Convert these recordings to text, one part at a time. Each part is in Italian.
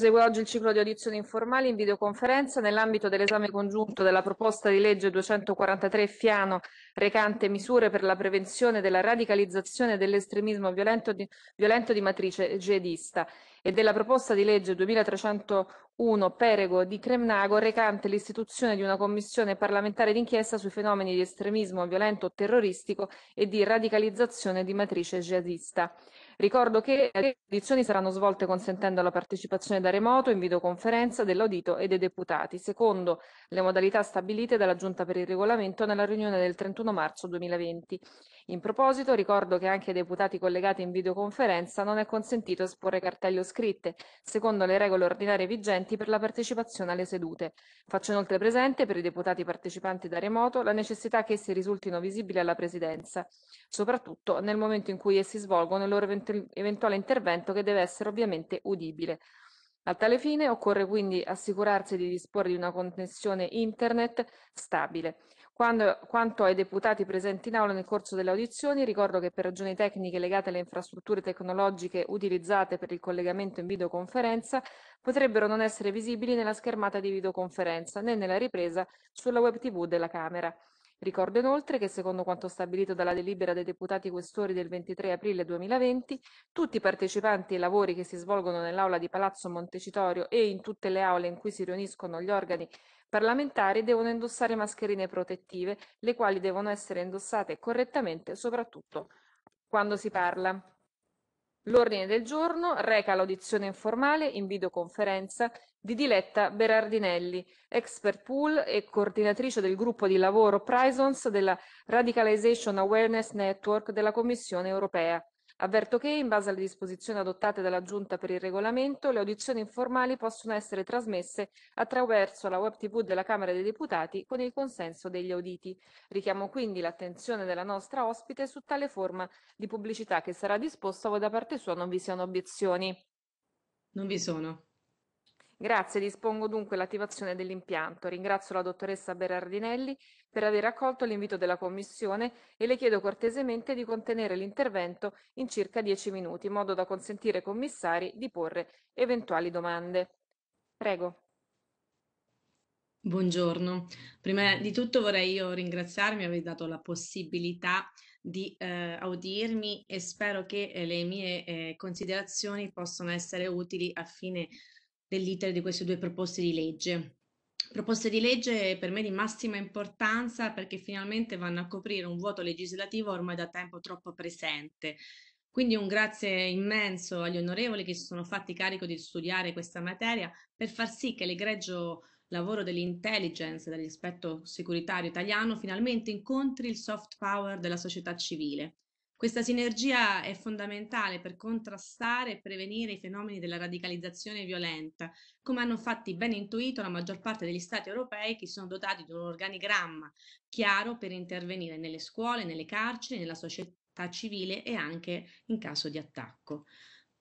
Segue oggi il ciclo di audizioni informali in videoconferenza nell'ambito dell'esame congiunto della proposta di legge 243 Fiano recante misure per la prevenzione della radicalizzazione dell'estremismo violento violento di matrice jihadista e della proposta di legge 2301 Perego di Cremnago recante l'istituzione di una commissione parlamentare d'inchiesta sui fenomeni di estremismo violento terroristico e di radicalizzazione di matrice jihadista. Ricordo che le audizioni saranno svolte consentendo la partecipazione da remoto in videoconferenza dell'audito e dei deputati, secondo le modalità stabilite dalla Giunta per il Regolamento nella riunione del 31 marzo 2020. In proposito ricordo che anche ai deputati collegati in videoconferenza non è consentito esporre cartelle o scritte, secondo le regole ordinarie vigenti per la partecipazione alle sedute. Faccio inoltre presente per i deputati partecipanti da remoto la necessità che essi risultino visibili alla Presidenza, soprattutto nel momento in cui essi svolgono il loro eventuale intervento che deve essere ovviamente udibile. A tale fine occorre quindi assicurarsi di disporre di una connessione internet stabile. Quando, quanto ai deputati presenti in aula nel corso delle audizioni, ricordo che per ragioni tecniche legate alle infrastrutture tecnologiche utilizzate per il collegamento in videoconferenza potrebbero non essere visibili nella schermata di videoconferenza né nella ripresa sulla web tv della Camera. Ricordo inoltre che, secondo quanto stabilito dalla delibera dei deputati questori del 23 aprile 2020, tutti i partecipanti ai lavori che si svolgono nell'aula di Palazzo Montecitorio e in tutte le aule in cui si riuniscono gli organi parlamentari devono indossare mascherine protettive, le quali devono essere indossate correttamente, soprattutto quando si parla. L'ordine del giorno reca l'audizione informale in videoconferenza di Diletta Berardinelli, expert pool e coordinatrice del gruppo di lavoro Prisons della Radicalization Awareness Network della Commissione europea, Avverto che, in base alle disposizioni adottate dalla Giunta per il regolamento, le audizioni informali possono essere trasmesse attraverso la web TV della Camera dei Deputati con il consenso degli auditi. Richiamo quindi l'attenzione della nostra ospite su tale forma di pubblicità che sarà disposta o da parte sua non vi siano obiezioni. Non vi sono. Grazie, dispongo dunque l'attivazione dell'impianto. Ringrazio la dottoressa Berardinelli per aver accolto l'invito della Commissione e le chiedo cortesemente di contenere l'intervento in circa 10 minuti, in modo da consentire ai commissari di porre eventuali domande. Prego. Buongiorno. Prima di tutto vorrei io ringraziarmi, avete dato la possibilità di eh, audirmi e spero che eh, le mie eh, considerazioni possano essere utili a fine dell'iter di queste due proposte di legge. Proposte di legge per me di massima importanza perché finalmente vanno a coprire un vuoto legislativo ormai da tempo troppo presente. Quindi un grazie immenso agli onorevoli che si sono fatti carico di studiare questa materia per far sì che l'egregio lavoro dell'intelligence e dell'aspetto securitario italiano finalmente incontri il soft power della società civile questa sinergia è fondamentale per contrastare e prevenire i fenomeni della radicalizzazione violenta, come hanno fatti ben intuito la maggior parte degli Stati europei che sono dotati di un organigramma chiaro per intervenire nelle scuole, nelle carceri, nella società civile e anche in caso di attacco.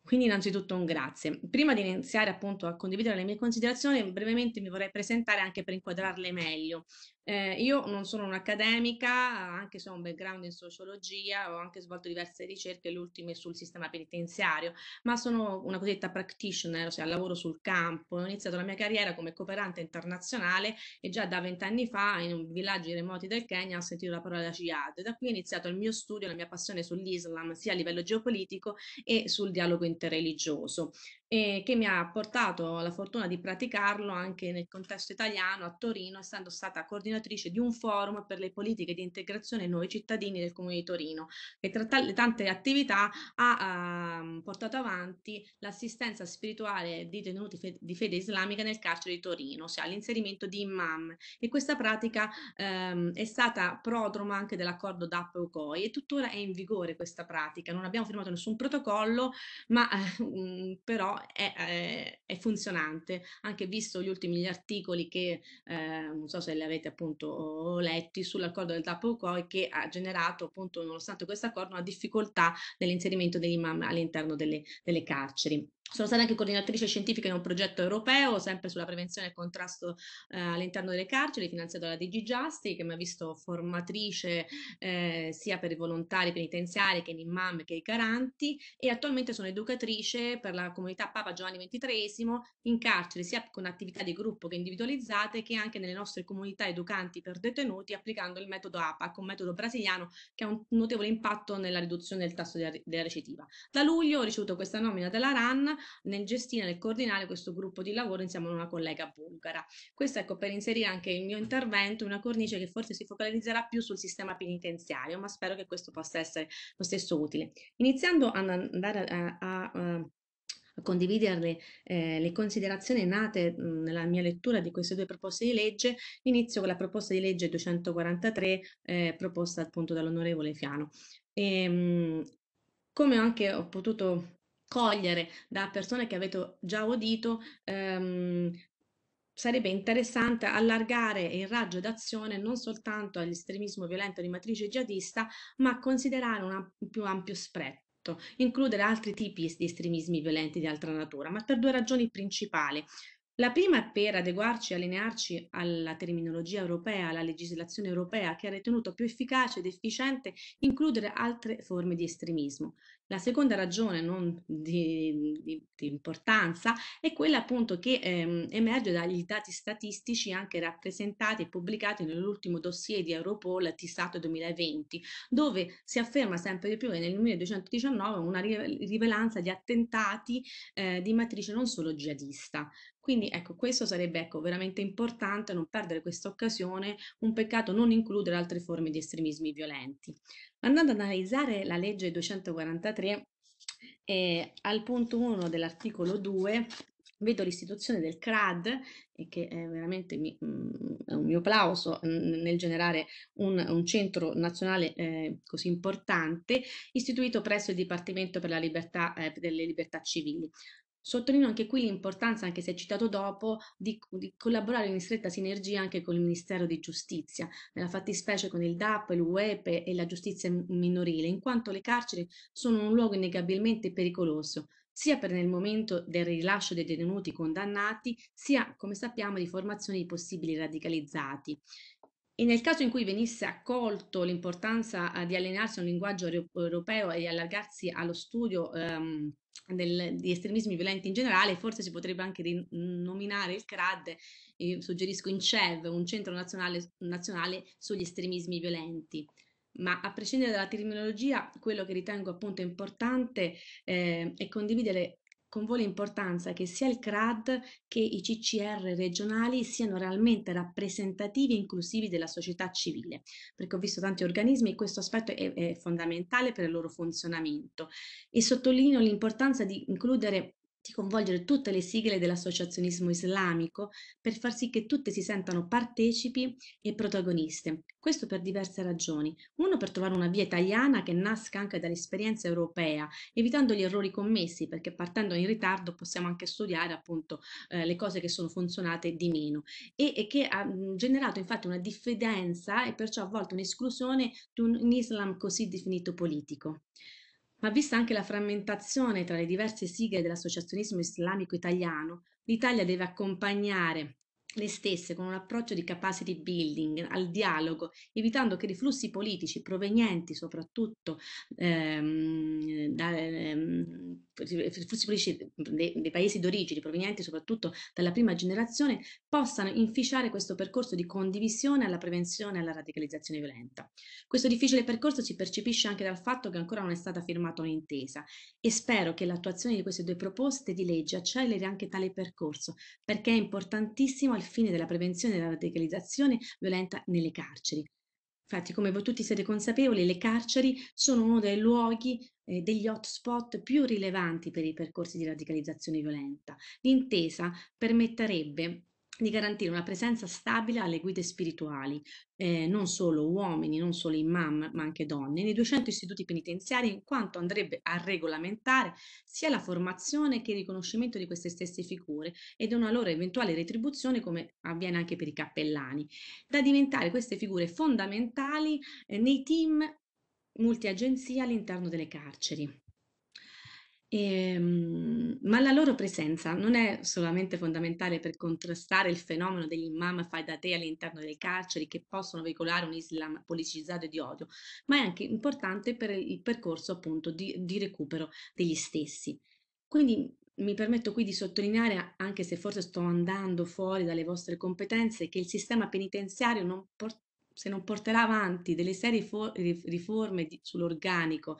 Quindi innanzitutto un grazie. Prima di iniziare appunto a condividere le mie considerazioni, brevemente mi vorrei presentare anche per inquadrarle meglio. Eh, io non sono un'accademica, anche se ho un background in sociologia, ho anche svolto diverse ricerche, le ultime sul sistema penitenziario, ma sono una cosiddetta practitioner, ossia lavoro sul campo. Ho iniziato la mia carriera come cooperante internazionale e già da vent'anni fa, in un villaggio remoti del Kenya, ho sentito la parola jihad. Da qui è iniziato il mio studio, la mia passione sull'Islam, sia a livello geopolitico e sul dialogo interreligioso e eh, che mi ha portato la fortuna di praticarlo anche nel contesto italiano a Torino, essendo stata coordinatrice coordinatrice di un forum per le politiche di integrazione ai nuovi cittadini del Comune di Torino, che tra le tante attività ha uh, portato avanti l'assistenza spirituale di detenuti fe di fede islamica nel carcere di Torino, ossia l'inserimento di imam. E questa pratica um, è stata prodroma anche dell'accordo DAP-UCOI e tuttora è in vigore questa pratica. Non abbiamo firmato nessun protocollo, ma uh, però è, è, è funzionante, anche visto gli ultimi articoli che, eh, non so se li avete appunto letti sull'accordo del Tapocoi che ha generato appunto nonostante questo accordo una difficoltà nell'inserimento degli imam all'interno delle, delle carceri. Sono stata anche coordinatrice scientifica in un progetto europeo, sempre sulla prevenzione e contrasto eh, all'interno delle carceri, finanziato dalla DG che mi ha visto formatrice eh, sia per i volontari penitenziari che in imam che i garanti e attualmente sono educatrice per la comunità Papa Giovanni XXIII in carcere, sia con attività di gruppo che individualizzate, che anche nelle nostre comunità educanti per detenuti, applicando il metodo APAC, un metodo brasiliano che ha un notevole impatto nella riduzione del tasso della recettiva. Da luglio ho ricevuto questa nomina della RAN nel gestire, nel coordinare questo gruppo di lavoro insieme a una collega bulgara. Questo ecco per inserire anche il mio intervento, una cornice che forse si focalizzerà più sul sistema penitenziario, ma spero che questo possa essere lo stesso utile. Iniziando ad andare a, a, a condividerle eh, le considerazioni nate mh, nella mia lettura di queste due proposte di legge, inizio con la proposta di legge 243 eh, proposta appunto dall'onorevole Fiano. E, ehm, mh, come anche ho potuto cogliere da persone che avete già udito, ehm, sarebbe interessante allargare il raggio d'azione non soltanto all'estremismo violento di matrice jihadista, ma considerare un più ampio spread includere altri tipi di estremismi violenti di altra natura, ma per due ragioni principali. La prima è per adeguarci e allinearci alla terminologia europea, alla legislazione europea che ha ritenuto più efficace ed efficiente includere altre forme di estremismo. La seconda ragione non di, di, di importanza è quella appunto che ehm, emerge dagli dati statistici anche rappresentati e pubblicati nell'ultimo dossier di Europol Tissato 2020, dove si afferma sempre di più che nel 1219 una rivelanza di attentati eh, di matrice non solo jihadista. Quindi ecco, questo sarebbe ecco, veramente importante non perdere questa occasione, un peccato non includere altre forme di estremismi violenti. Andando ad analizzare la legge 243, eh, al punto 1 dell'articolo 2 vedo l'istituzione del CRAD, che è veramente mi, mm, è un mio plauso nel generare un, un centro nazionale eh, così importante, istituito presso il Dipartimento per, libertà, eh, per le Libertà Civili. Sottolineo anche qui l'importanza, anche se citato dopo, di, di, collaborare in stretta sinergia anche con il Ministero di Giustizia, nella fattispecie con il DAP, l'UEP e la giustizia minorile, in quanto le carceri sono un luogo innegabilmente pericoloso, sia per nel momento del rilascio dei detenuti condannati, sia, come sappiamo, di formazione di possibili radicalizzati. E nel caso in cui venisse accolto l'importanza eh, di allenarsi a un linguaggio europeo e di allargarsi allo studio ehm, del, di estremismi violenti in generale, forse si potrebbe anche rinominare il CRAD, eh, suggerisco in CEV, un centro nazionale, nazionale sugli estremismi violenti ma a prescindere dalla terminologia, quello che ritengo appunto importante eh, è condividere con voi l'importanza che sia il CRAD che i CCR regionali siano realmente rappresentativi e inclusivi della società civile, perché ho visto tanti organismi e questo aspetto è, è fondamentale per il loro funzionamento. E sottolineo l'importanza di includere di coinvolgere tutte le sigle dell'associazionismo islamico per far sì che tutte si sentano partecipi e protagoniste. Questo per diverse ragioni. Uno per trovare una via italiana che nasca anche dall'esperienza europea, evitando gli errori commessi, perché partendo in ritardo possiamo anche studiare appunto eh, le cose che sono funzionate di meno e, e che ha generato infatti una diffidenza e perciò a volte un'esclusione di un Islam così definito politico. Ma vista anche la frammentazione tra le diverse sigle dell'associazionismo islamico italiano, l'Italia deve accompagnare le stesse con un approccio di capacity building al dialogo, evitando che i flussi politici provenienti soprattutto ehm, da, ehm, flussi politici dei, dei paesi d'origine, provenienti soprattutto dalla prima generazione, possano inficiare questo percorso di condivisione alla prevenzione e alla radicalizzazione violenta. Questo difficile percorso si percepisce anche dal fatto che ancora non è stata firmata un'intesa e spero che l'attuazione di queste due proposte di legge acceleri anche tale percorso, perché è importantissimo al fine della prevenzione della radicalizzazione violenta nelle carceri. Infatti, come voi tutti siete consapevoli, le carceri sono uno dei luoghi, eh, degli hotspot più rilevanti per i percorsi di radicalizzazione violenta. L'intesa permetterebbe di garantire una presenza stabile alle guide spirituali, eh, non solo uomini, non solo imam, ma anche donne, nei 200 istituti penitenziari, in quanto andrebbe a regolamentare sia la formazione che il riconoscimento di queste stesse figure ed una loro eventuale retribuzione, come avviene anche per i cappellani, da diventare queste figure fondamentali eh, nei team multiagenzia all'interno delle carceri. E, ehm, ma la loro presenza non è solamente fondamentale per contrastare il fenomeno degli imam fai da te all'interno delle carceri che possono veicolare un Islam politicizzato e di odio, ma è anche importante per il percorso appunto di, di recupero degli stessi. Quindi mi permetto qui di sottolineare, anche se forse sto andando fuori dalle vostre competenze, che il sistema penitenziario non, por- se non porterà avanti delle serie riforme di, sull'organico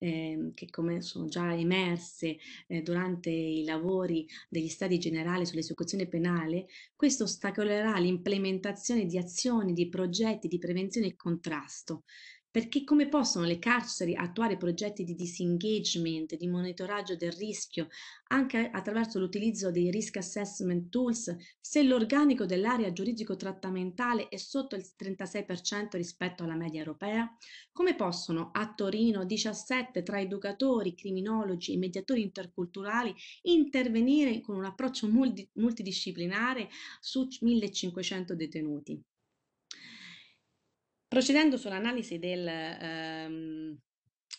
eh, che come sono già emerse eh, durante i lavori degli stati generali sull'esecuzione penale, questo ostacolerà l'implementazione di azioni, di progetti di prevenzione e contrasto perché come possono le carceri attuare progetti di disengagement, di monitoraggio del rischio, anche attraverso l'utilizzo dei risk assessment tools, se l'organico dell'area giuridico-trattamentale è sotto il 36% rispetto alla media europea? Come possono a Torino 17 tra educatori, criminologi e mediatori interculturali intervenire con un approccio multidisciplinare su 1500 detenuti? Procedendo sull'analisi del, ehm,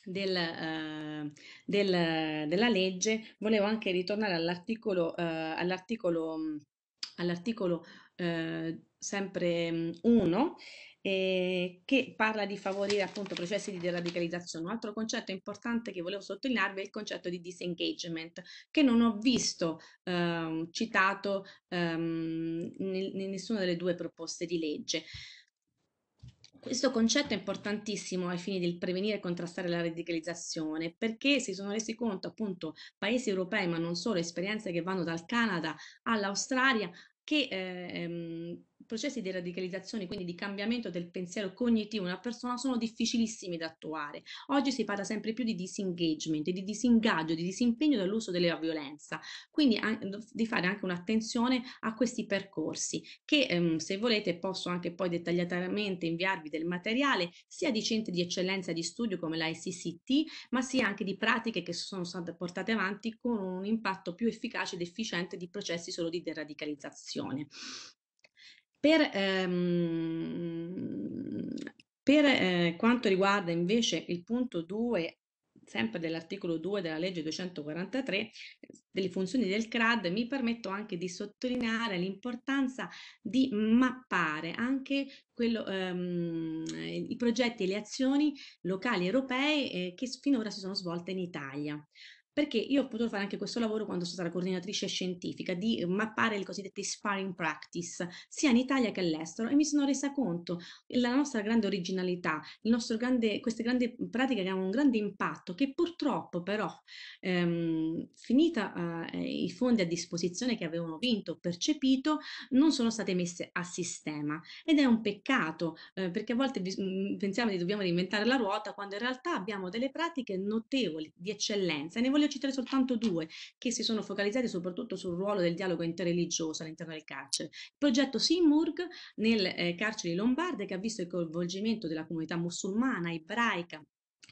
del, eh, del, della legge, volevo anche ritornare all'articolo, eh, all'articolo, all'articolo eh, sempre 1 mm, eh, che parla di favorire appunto processi di deradicalizzazione. Un altro concetto importante che volevo sottolinearvi è il concetto di disengagement, che non ho visto eh, citato ehm, in, in nessuna delle due proposte di legge. Questo concetto è importantissimo ai fini del prevenire e contrastare la radicalizzazione perché si sono resi conto appunto paesi europei ma non solo, esperienze che vanno dal Canada all'Australia che eh, processi di radicalizzazione, quindi di cambiamento del pensiero cognitivo di una persona, sono difficilissimi da attuare. Oggi si parla sempre più di disengagement, di disingaggio, di disimpegno dall'uso della violenza, quindi di fare anche un'attenzione a questi percorsi che ehm, se volete posso anche poi dettagliatamente inviarvi del materiale sia di centri di eccellenza di studio come la ICCT, ma sia anche di pratiche che sono state portate avanti con un impatto più efficace ed efficiente di processi solo di deradicalizzazione. Per, ehm, per eh, quanto riguarda invece il punto 2 sempre dell'articolo 2 della legge 243 delle funzioni del CRAD, mi permetto anche di sottolineare l'importanza di mappare anche quello, ehm, i progetti e le azioni locali europee eh, che finora si sono svolte in Italia perché io ho potuto fare anche questo lavoro quando sono stata coordinatrice scientifica di mappare le cosiddette sparring practice sia in Italia che all'estero e mi sono resa conto della nostra grande originalità, grande, queste grandi pratiche che hanno un grande impatto che purtroppo però ehm, finita eh, eh i fondi a disposizione che avevano vinto o percepito non sono state messe a sistema ed è un peccato eh, perché a volte mm, pensiamo che dobbiamo reinventare la ruota quando in realtà abbiamo delle pratiche notevoli di eccellenza e ne voglio io citerei soltanto due che si sono focalizzati soprattutto sul ruolo del dialogo interreligioso all'interno del carcere. Il progetto Simurg nel eh, carcere di Lombarde che ha visto il coinvolgimento della comunità musulmana, ebraica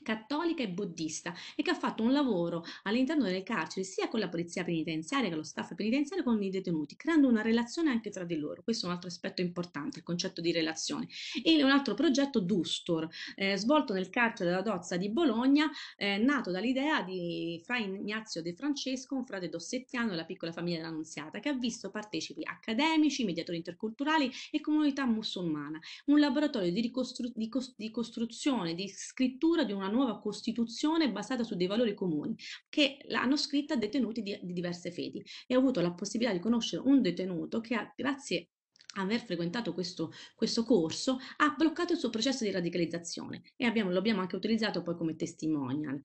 cattolica e buddista e che ha fatto un lavoro all'interno delle carceri sia con la polizia penitenziaria che lo staff penitenziario con i detenuti, creando una relazione anche tra di loro. Questo è un altro aspetto importante, il concetto di relazione. E un altro progetto Dustor, eh, svolto nel carcere della Dozza di Bologna, eh, nato dall'idea di Fra Ignazio De Francesco, un frate dossettiano della piccola famiglia dell'Annunziata, che ha visto partecipi accademici, mediatori interculturali e comunità musulmana. Un laboratorio di, di, costru di costruzione, di scrittura di una nuova Costituzione basata su dei valori comuni che l'hanno scritta detenuti di, di diverse fedi e ho avuto la possibilità di conoscere un detenuto che ha, grazie aver frequentato questo, questo, corso ha bloccato il suo processo di radicalizzazione e abbiamo, lo abbiamo anche utilizzato poi come testimonial.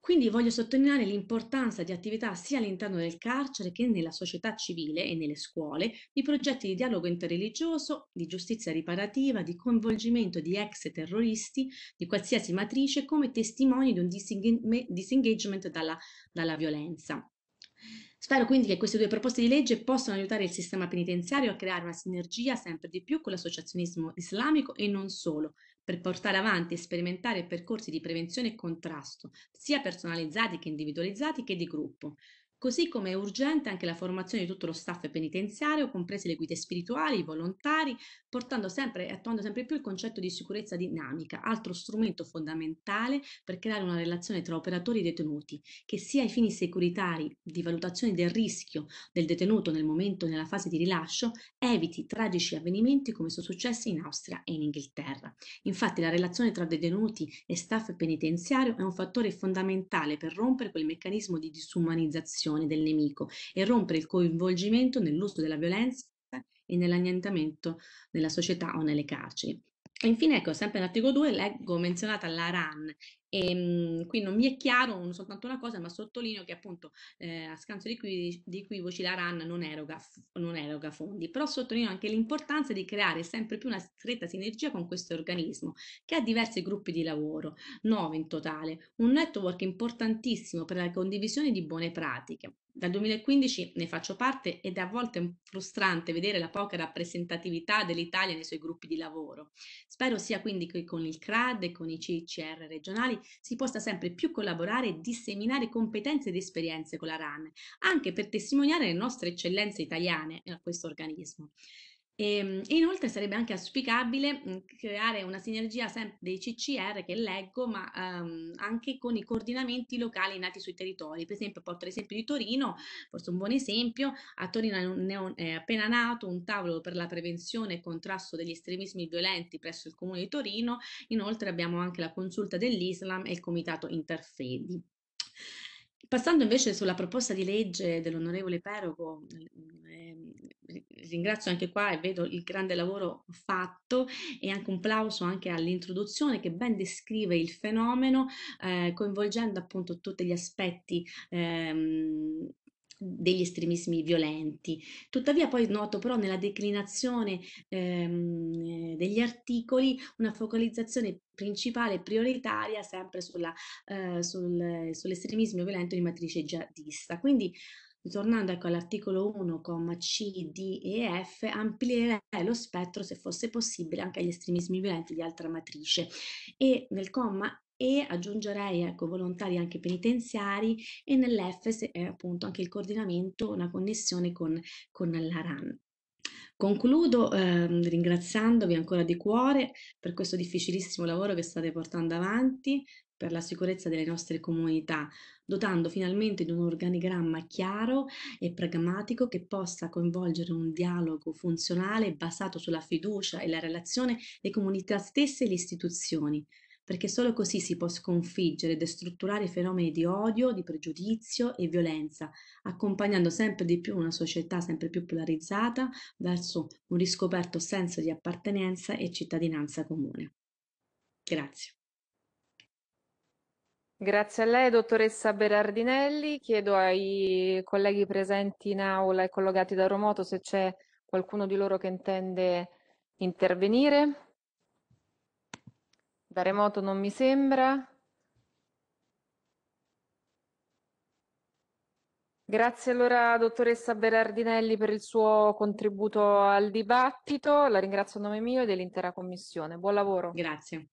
Quindi voglio sottolineare l'importanza di attività sia all'interno del carcere che nella società civile e nelle scuole, di progetti di dialogo interreligioso, di giustizia riparativa, di coinvolgimento di ex terroristi di qualsiasi matrice come testimoni di un disengagement dalla, dalla violenza. Spero quindi che queste due proposte di legge possano aiutare il sistema penitenziario a creare una sinergia sempre di più con l'associazionismo islamico e non solo, per portare avanti e sperimentare percorsi di prevenzione e contrasto, sia personalizzati che individualizzati che di gruppo, Così come è urgente anche la formazione di tutto lo staff penitenziario, comprese le guide spirituali, i volontari, portando sempre e attuando sempre più il concetto di sicurezza dinamica, altro strumento fondamentale per creare una relazione tra operatori e detenuti, che sia ai fini securitari di valutazione del rischio del detenuto nel momento nella fase di rilascio, eviti tragici avvenimenti come sono successi in Austria e in Inghilterra. Infatti la relazione tra detenuti e staff penitenziario è un fattore fondamentale per rompere quel meccanismo di disumanizzazione aggressione del nemico e rompere il coinvolgimento nell'uso della violenza e nell'annientamento nella società o nelle carceri. Infine, ecco, sempre nell'articolo 2 leggo menzionata la RAN e ehm, mh, qui non mi è chiaro non soltanto una cosa, ma sottolineo che appunto eh, a scanso di, qui, di equivoci la RAN non eroga, non eroga, fondi, però sottolineo anche l'importanza di creare sempre più una stretta sinergia con questo organismo che ha diversi gruppi di lavoro, 9 in totale, un network importantissimo per la condivisione di buone pratiche. Dal 2015 ne faccio parte ed è a volte frustrante vedere la poca rappresentatività dell'Italia nei suoi gruppi di lavoro. Spero sia quindi che con il CRAD e con i CICR regionali si possa sempre più collaborare e disseminare competenze ed esperienze con la RAN, anche per testimoniare le nostre eccellenze italiane a questo organismo. Ehm, e, inoltre sarebbe anche auspicabile mhmm, creare una sinergia sempre dei CCR che leggo, ma um, anche con i coordinamenti locali nati sui territori. Per esempio, porto l'esempio di Torino, forse un buon esempio. A Torino è appena nato un tavolo per la prevenzione e contrasto degli estremismi violenti presso il Comune di Torino. Inoltre abbiamo anche la consulta dell'Islam e il Comitato Interfedi. Passando invece sulla proposta di legge dell'onorevole Perogo, ehm, ringrazio anche qua e vedo il grande lavoro fatto e anche un plauso anche all'introduzione che ben descrive il fenomeno eh, coinvolgendo appunto tutti gli aspetti ehm, degli estremismi violenti. Tuttavia poi noto però nella declinazione ehm, degli articoli una focalizzazione principale, e prioritaria, sempre sulla, eh, sul, sull'estremismo violento di matrice jihadista. Quindi Tornando ecco, all'articolo 1, C, D e F, amplierei lo spettro, se fosse possibile, anche agli estremismi violenti di altra matrice. E nel comma e aggiungerei ecco, volontari anche penitenziari e nell'EFES eh, appunto anche il coordinamento, una connessione con, con la RAN. Concludo ehm, ringraziandovi ancora di cuore per questo difficilissimo lavoro che state portando avanti per la sicurezza delle nostre comunità, dotando finalmente di un organigramma chiaro e pragmatico che possa coinvolgere un dialogo funzionale basato sulla fiducia e la relazione le comunità stesse e le istituzioni, perché solo così si può sconfiggere e destrutturare i fenomeni di odio, di pregiudizio e violenza, accompagnando sempre di più una società sempre più polarizzata verso un riscoperto senso di appartenenza e cittadinanza comune. Grazie. Grazie a lei, dottoressa Berardinelli. Chiedo ai colleghi presenti in aula e collegati da remoto se c'è qualcuno di loro che intende intervenire. Da remoto non mi sembra. Grazie allora dottoressa Berardinelli per il suo contributo al dibattito, la ringrazio a nome mio e dell'intera Commissione. Buon lavoro. Grazie.